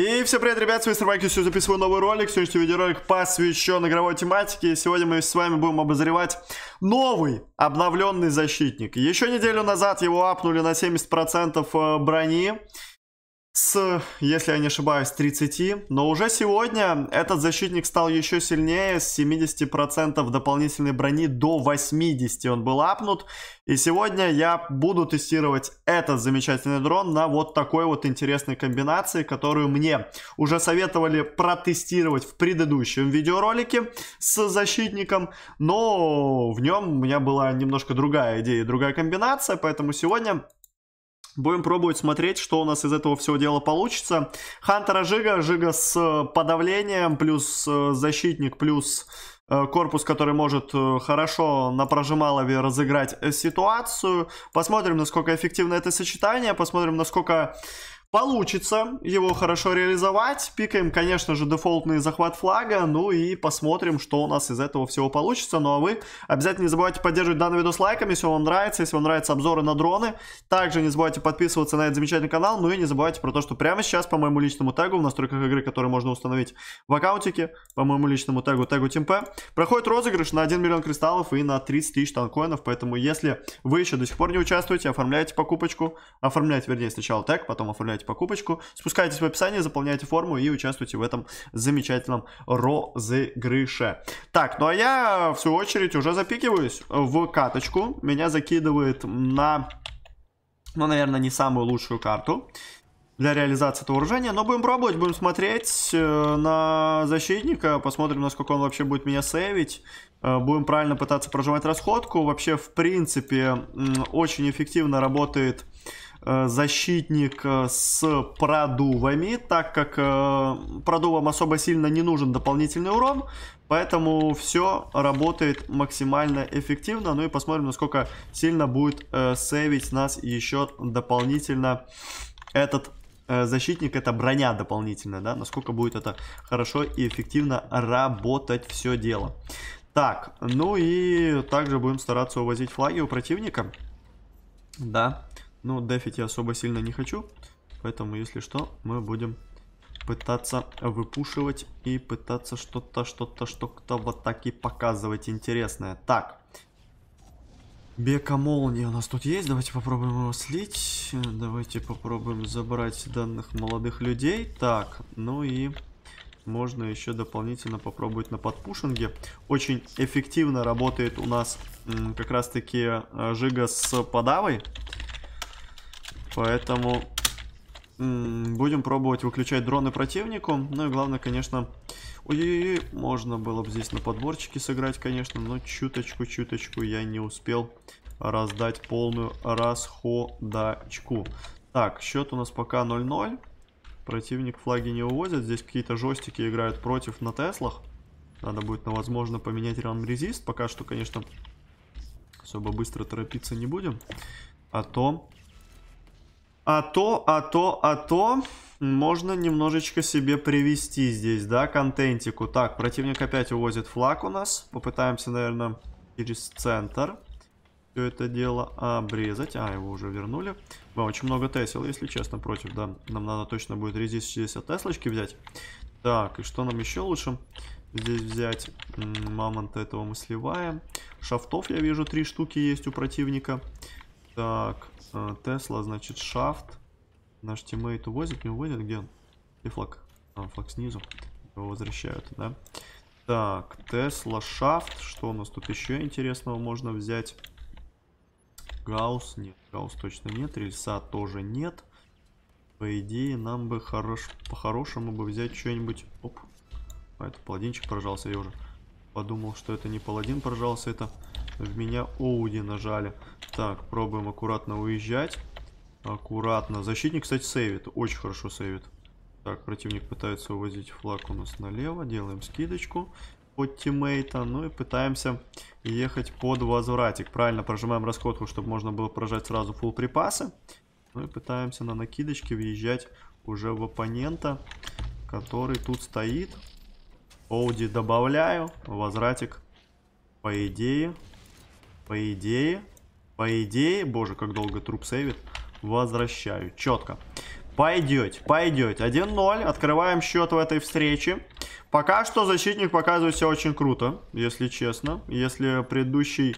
И всем привет, ребят, с вами Стервайки, сегодня записываю новый ролик, сегодняшний видеоролик посвящен игровой тематике, и сегодня мы с вами будем обозревать новый обновленный защитник. Еще неделю назад его апнули на 70% э, брони, с, если я не ошибаюсь, 30, но уже сегодня этот защитник стал еще сильнее, с 70% дополнительной брони до 80 он был апнут, и сегодня я буду тестировать этот замечательный дрон на вот такой вот интересной комбинации, которую мне уже советовали протестировать в предыдущем видеоролике с защитником, но в нем у меня была немножко другая идея, другая комбинация, поэтому сегодня Будем пробовать смотреть, что у нас из этого всего дела получится. Хантера Жига, Жига с э, подавлением, плюс э, защитник, плюс э, корпус, который может хорошо на прожималове разыграть ситуацию. Посмотрим, насколько эффективно это сочетание, посмотрим, насколько Получится его хорошо реализовать. Пикаем, конечно же, дефолтный захват флага. Ну и посмотрим, что у нас из этого всего получится. Ну а вы обязательно не забывайте поддерживать данный видос лайками, если вам нравится. Если вам нравятся обзоры на дроны. Также не забывайте подписываться на этот замечательный канал. Ну и не забывайте про то, что прямо сейчас по моему личному тегу в настройках игры, который можно установить в аккаунтике, по моему личному тегу, тегу ТимП, проходит розыгрыш на 1 миллион кристаллов и на 30 тысяч танкоинов. Поэтому если вы еще до сих пор не участвуете, оформляйте покупочку. Оформляйте, вернее, сначала тег, потом оформляйте совершаете покупочку, спускайтесь в описание, заполняйте форму и участвуйте в этом замечательном розыгрыше. Так, ну а я, в свою очередь, уже запикиваюсь в каточку. Меня закидывает на, ну, наверное, не самую лучшую карту для реализации этого вооружения. Но будем пробовать, будем смотреть э, на защитника, посмотрим, насколько он вообще будет меня сейвить. Э, будем правильно пытаться прожимать расходку. Вообще, в принципе, очень эффективно работает Э, защитник э, с продувами, так как э, продувам особо сильно не нужен дополнительный урон, поэтому все работает максимально эффективно. Ну и посмотрим, насколько сильно будет сейвить нас еще дополнительно этот защитник это броня дополнительная, да, насколько будет это хорошо и эффективно работать все дело. Так, ну и также будем стараться увозить флаги у противника. Да, но дефить я особо сильно не хочу. Поэтому, если что, мы будем пытаться выпушивать и пытаться что-то, что-то, что-то вот так показывать интересное. Так. Бека молния у нас тут есть. Давайте попробуем его слить. Давайте попробуем забрать данных молодых людей. Так, ну и можно еще дополнительно попробовать на подпушинге. Очень эффективно работает у нас как раз-таки э, жига с подавой. Поэтому будем пробовать выключать дроны противнику. Ну и главное, конечно... Ой-ой-ой, можно было бы здесь на подборчике сыграть, конечно, но чуточку-чуточку я не успел раздать полную расходочку. Так, счет у нас пока 0-0. Противник флаги не увозит. Здесь какие-то жестики играют против на Теслах. Надо будет, ну, возможно, поменять раунд-резист. Пока что, конечно, особо быстро торопиться не будем. А то а то, а то, а то можно немножечко себе привести здесь, да, контентику. Так, противник опять увозит флаг у нас. Попытаемся, наверное, через центр все это дело обрезать. А, его уже вернули. Вау, очень много тесел, если честно, против, да. Нам надо точно будет резист 60 теслочки взять. Так, и что нам еще лучше здесь взять? Мамонта этого мы сливаем. Шафтов, я вижу, три штуки есть у противника. Так, Тесла, э, значит, шафт. Наш тиммейт увозит, не увозит, где он? И флаг. А, флаг снизу. Его возвращают, да? Так, Тесла, шафт. Что у нас тут еще интересного можно взять? Гаус нет. Гаус точно нет. Рельса тоже нет. По идее, нам бы хорош... по-хорошему бы взять что-нибудь... Оп. А это паладинчик прожался. Я уже подумал, что это не паладин прожался, это в меня Оуди нажали. Так, пробуем аккуратно уезжать. Аккуратно. Защитник, кстати, сейвит. Очень хорошо сейвит. Так, противник пытается увозить флаг у нас налево. Делаем скидочку под тиммейта. Ну и пытаемся ехать под возвратик. Правильно, прожимаем раскотку, чтобы можно было прожать сразу full припасы. Ну и пытаемся на накидочке въезжать уже в оппонента, который тут стоит. Оуди добавляю. Возвратик, по идее, по идее, по идее, боже, как долго труп сейвит, возвращаю, четко. Пойдет, пойдет. 1-0. Открываем счет в этой встрече. Пока что защитник показывает себя очень круто, если честно. Если предыдущий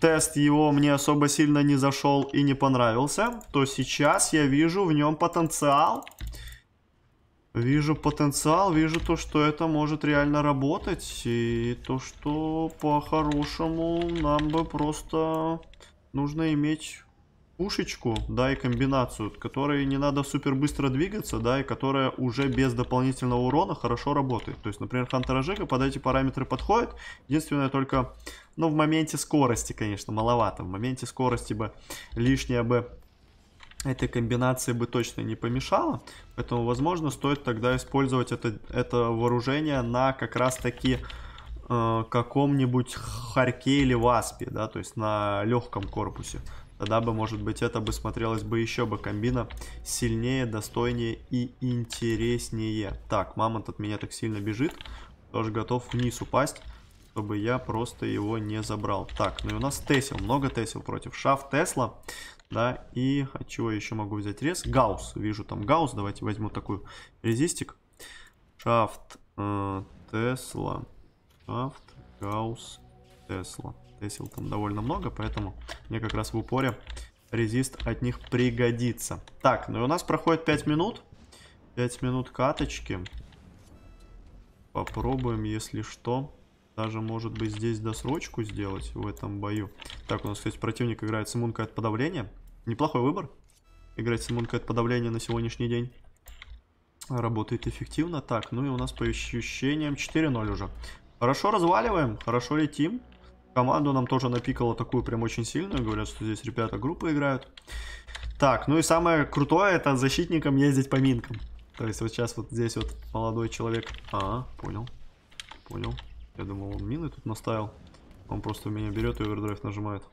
тест его мне особо сильно не зашел и не понравился, то сейчас я вижу в нем потенциал Вижу потенциал, вижу то, что это может реально работать. И то, что по-хорошему нам бы просто нужно иметь пушечку, да, и комбинацию, которой не надо супер быстро двигаться, да, и которая уже без дополнительного урона хорошо работает. То есть, например, Хантера Жека под эти параметры подходит. Единственное только, ну, в моменте скорости, конечно, маловато. В моменте скорости бы лишнее бы эта комбинация бы точно не помешала, поэтому, возможно, стоит тогда использовать это, это вооружение на как раз-таки э, каком-нибудь Харьке или Васпе, да, то есть на легком корпусе. Тогда бы, может быть, это бы смотрелось бы еще бы комбина сильнее, достойнее и интереснее. Так, мамонт от меня так сильно бежит, тоже готов вниз упасть, чтобы я просто его не забрал. Так, ну и у нас Тесел, много Тесел против Шаф Тесла. Да, и чего а еще могу взять рез? Гаус. Вижу там Гаус. Давайте возьму такую резистик. Шафт, э, Тесла. Шафт, Гаус. Тесла. Тесел там довольно много, поэтому мне как раз в упоре резист от них пригодится. Так, ну и у нас проходит 5 минут. 5 минут каточки. Попробуем, если что, даже, может быть, здесь досрочку сделать в этом бою. Так, у нас, кстати, противник играет Симунка от подавления. Неплохой выбор. Играть Симунка от подавления на сегодняшний день. Работает эффективно. Так, ну и у нас по ощущениям 4-0 уже. Хорошо разваливаем, хорошо летим. Команду нам тоже напикало такую прям очень сильную. Говорят, что здесь ребята группы играют. Так, ну и самое крутое, это защитникам ездить по минкам. То есть вот сейчас вот здесь вот молодой человек... А, понял. Понял. Я думал, он мины тут наставил. Он просто меня берет и овердрайв нажимает.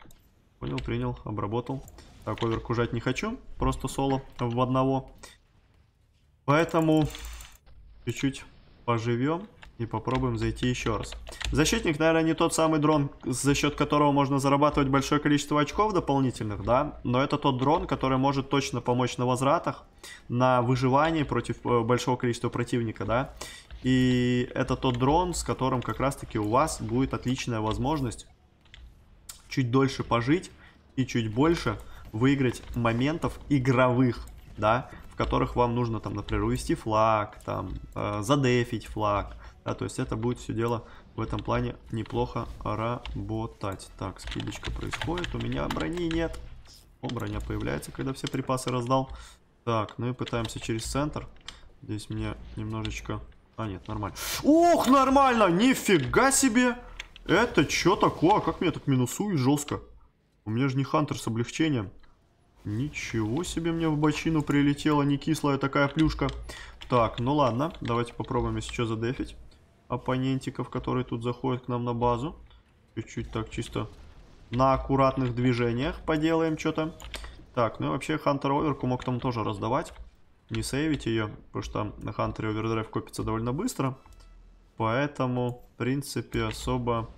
Понял, принял, обработал. Так, овер кужать не хочу. Просто соло в одного. Поэтому чуть-чуть поживем и попробуем зайти еще раз. Защитник, наверное, не тот самый дрон, за счет которого можно зарабатывать большое количество очков дополнительных, да, но это тот дрон, который может точно помочь на возвратах, на выживании против э, большого количества противника, да, и это тот дрон, с которым как раз-таки у вас будет отличная возможность чуть дольше пожить и чуть больше выиграть моментов игровых, да, в которых вам нужно там, например, увести флаг, там, э, задефить флаг, да, то есть это будет все дело в этом плане неплохо работать. Так, скидочка происходит, у меня брони нет. О, броня появляется, когда все припасы раздал. Так, ну и пытаемся через центр. Здесь мне немножечко а, нет, нормально. Ух, нормально! Нифига себе! Это что такое? Как меня так минусует жестко? У меня же не хантер с облегчением. Ничего себе мне в бочину прилетела не кислая такая плюшка. Так, ну ладно, давайте попробуем если что задефить оппонентиков, которые тут заходят к нам на базу. Чуть-чуть так чисто на аккуратных движениях поделаем что-то. Так, ну и вообще Хантер Оверку мог там тоже раздавать не сейвить ее, потому что на Хантере овердрайв копится довольно быстро. Поэтому, в принципе, особо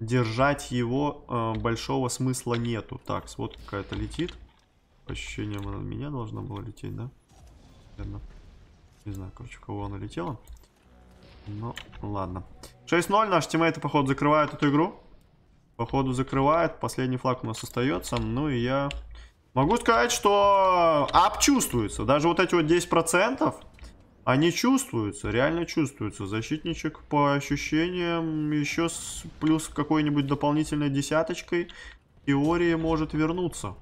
держать его э, большого смысла нету. Так, вот какая-то летит. По ощущениям, она меня должна была лететь, да? Наверное. Не знаю, короче, кого она летела. Ну, ладно. 6-0, наши тиммейты, походу, закрывают эту игру. Походу, закрывает. Последний флаг у нас остается. Ну и я Могу сказать, что ап чувствуется. Даже вот эти вот 10%, они чувствуются, реально чувствуются. Защитничек по ощущениям еще с плюс какой-нибудь дополнительной десяточкой теории может вернуться.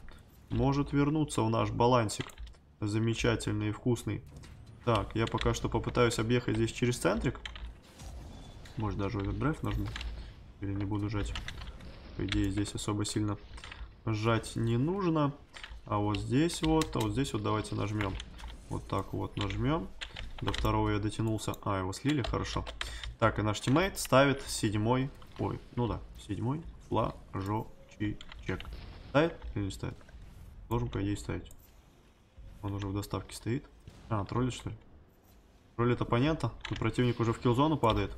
Может вернуться в наш балансик. Замечательный и вкусный. Так, я пока что попытаюсь объехать здесь через центрик. Может даже овердрайв нажму. Или не буду жать. По идее здесь особо сильно жать не нужно. А вот здесь вот, а вот здесь вот давайте нажмем. Вот так вот нажмем. До второго я дотянулся. А, его слили, хорошо. Так, и наш тиммейт ставит седьмой, ой, ну да, седьмой флажочек. Ставит или не ставит? Должен, по идее, ставить. Он уже в доставке стоит. А, троллит, что ли? Троллит оппонента, но противник уже в киллзону падает,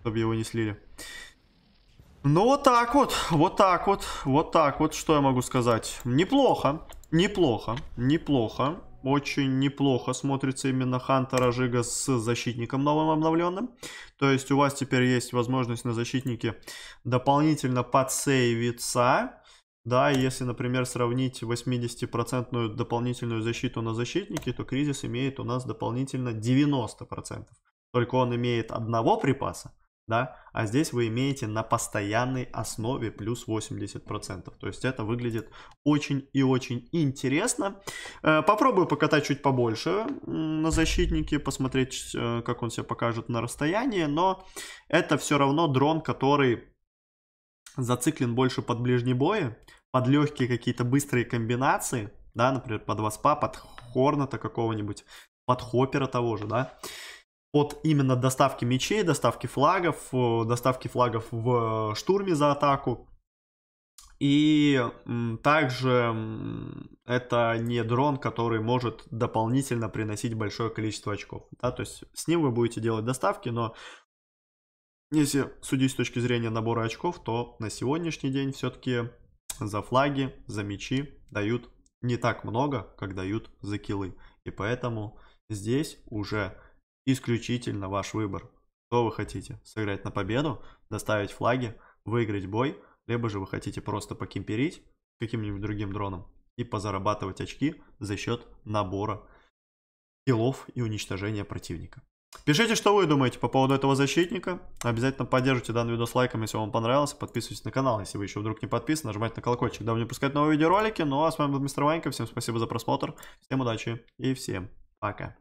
чтобы его не слили. Ну вот так вот, вот так вот, вот так вот, что я могу сказать. Неплохо, неплохо, неплохо. Очень неплохо смотрится именно Хантера Жига с защитником новым обновленным. То есть у вас теперь есть возможность на защитнике дополнительно подсейвиться. Да, если, например, сравнить 80% дополнительную защиту на защитнике, то кризис имеет у нас дополнительно 90%. Только он имеет одного припаса, да, а здесь вы имеете на постоянной основе плюс 80%. То есть это выглядит очень и очень интересно. Э, попробую покатать чуть побольше на защитнике, посмотреть, э, как он себя покажет на расстоянии, но это все равно дрон, который зациклен больше под ближний бои, под легкие какие-то быстрые комбинации, да, например, под воспа, под хорната какого-нибудь, под хопера того же, да, от именно доставки мечей, доставки флагов, э, доставки флагов в э, штурме за атаку. И также это не дрон, который может дополнительно приносить большое количество очков. Да? То есть с ним вы будете делать доставки, но если судить с точки зрения набора очков, то на сегодняшний день все-таки за флаги, за мечи дают не так много, как дают за килы. И поэтому здесь уже Исключительно ваш выбор. Что вы хотите? Сыграть на победу, доставить флаги, выиграть бой, либо же вы хотите просто покемперить каким-нибудь другим дроном и позарабатывать очки за счет набора киллов и уничтожения противника. Пишите, что вы думаете по поводу этого защитника. Обязательно поддержите данный видос лайком, если вам понравилось. Подписывайтесь на канал, если вы еще вдруг не подписаны. Нажимайте на колокольчик, дабы не пропускать новые видеоролики. Ну а с вами был Мистер Ванька. Всем спасибо за просмотр. Всем удачи и всем пока.